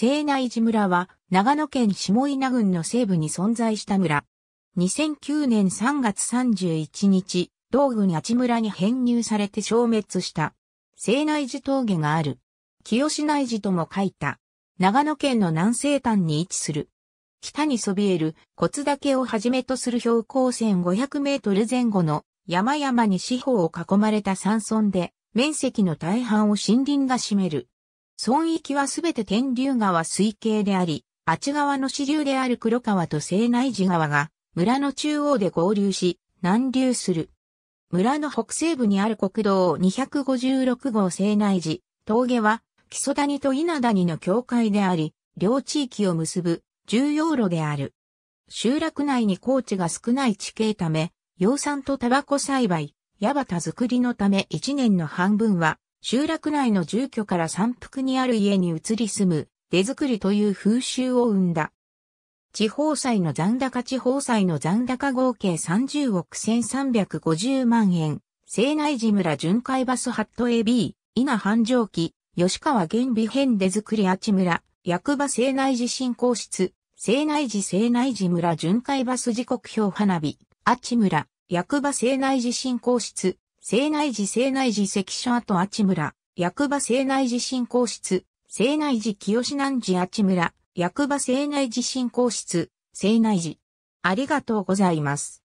西内寺村は長野県下稲郡の西部に存在した村。2009年3月31日、道郡八村に編入されて消滅した。西内寺峠がある。清内寺とも書いた。長野県の南西端に位置する。北にそびえる骨岳をはじめとする標高1500メートル前後の山々に四方を囲まれた山村で、面積の大半を森林が占める。村域はすべて天竜川水系であり、あち側の支流である黒川と西内寺川が、村の中央で合流し、南流する。村の北西部にある国道256号西内寺、峠は、木曽谷と稲谷の境界であり、両地域を結ぶ重要路である。集落内に高地が少ない地形ため、養蚕とタバコ栽培、矢端作りのため一年の半分は集落内の住居から山腹にある家に移り住む、出作りという風習を生んだ。地方債の残高地方債の残高合計30億1350万円、西内寺村巡回バスハット AB、稲繁盛期、吉川玄美編出作りあち村、役場西内寺振興室、西内寺西内寺村巡回バス時刻表花火、あち村、役場西内寺振興室、西内寺西内寺関所跡あち村、役場西内寺振興室、西内寺清南寺あち村、役場西内寺振興室、西内寺。ありがとうございます。